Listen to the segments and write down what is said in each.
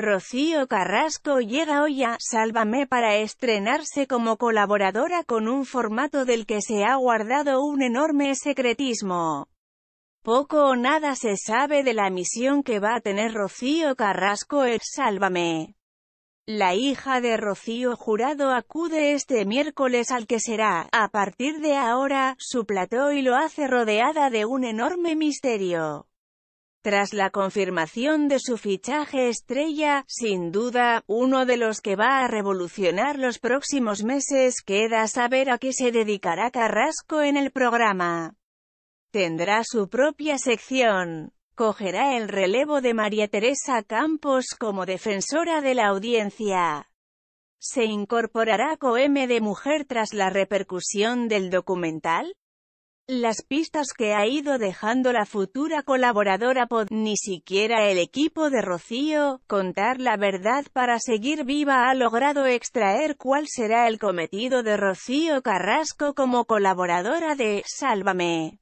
Rocío Carrasco llega hoy a Sálvame para estrenarse como colaboradora con un formato del que se ha guardado un enorme secretismo. Poco o nada se sabe de la misión que va a tener Rocío Carrasco en Sálvame. La hija de Rocío Jurado acude este miércoles al que será, a partir de ahora, su plató y lo hace rodeada de un enorme misterio. Tras la confirmación de su fichaje estrella, sin duda, uno de los que va a revolucionar los próximos meses, queda saber a qué se dedicará Carrasco en el programa. Tendrá su propia sección. Cogerá el relevo de María Teresa Campos como defensora de la audiencia. Se incorporará Coeme de Mujer tras la repercusión del documental. Las pistas que ha ido dejando la futura colaboradora pod, ni siquiera el equipo de Rocío, contar la verdad para seguir viva ha logrado extraer cuál será el cometido de Rocío Carrasco como colaboradora de Sálvame.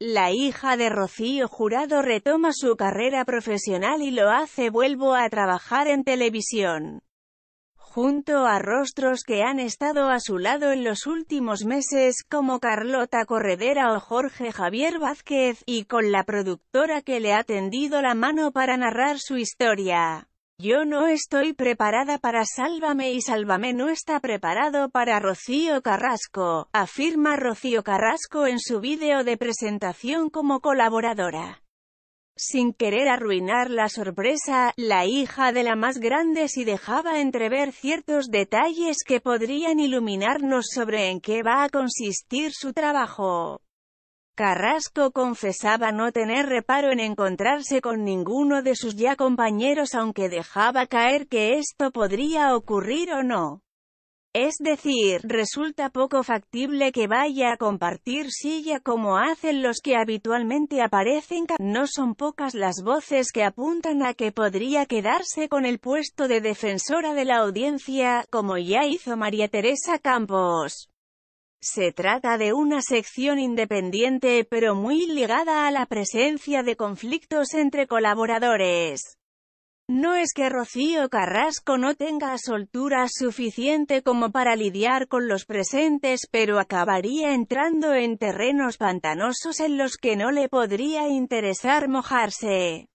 La hija de Rocío Jurado retoma su carrera profesional y lo hace vuelvo a trabajar en televisión junto a rostros que han estado a su lado en los últimos meses, como Carlota Corredera o Jorge Javier Vázquez, y con la productora que le ha tendido la mano para narrar su historia. Yo no estoy preparada para Sálvame y Sálvame no está preparado para Rocío Carrasco, afirma Rocío Carrasco en su vídeo de presentación como colaboradora. Sin querer arruinar la sorpresa, la hija de la más grande sí dejaba entrever ciertos detalles que podrían iluminarnos sobre en qué va a consistir su trabajo. Carrasco confesaba no tener reparo en encontrarse con ninguno de sus ya compañeros aunque dejaba caer que esto podría ocurrir o no. Es decir, resulta poco factible que vaya a compartir silla como hacen los que habitualmente aparecen. No son pocas las voces que apuntan a que podría quedarse con el puesto de defensora de la audiencia, como ya hizo María Teresa Campos. Se trata de una sección independiente pero muy ligada a la presencia de conflictos entre colaboradores. No es que Rocío Carrasco no tenga soltura suficiente como para lidiar con los presentes pero acabaría entrando en terrenos pantanosos en los que no le podría interesar mojarse.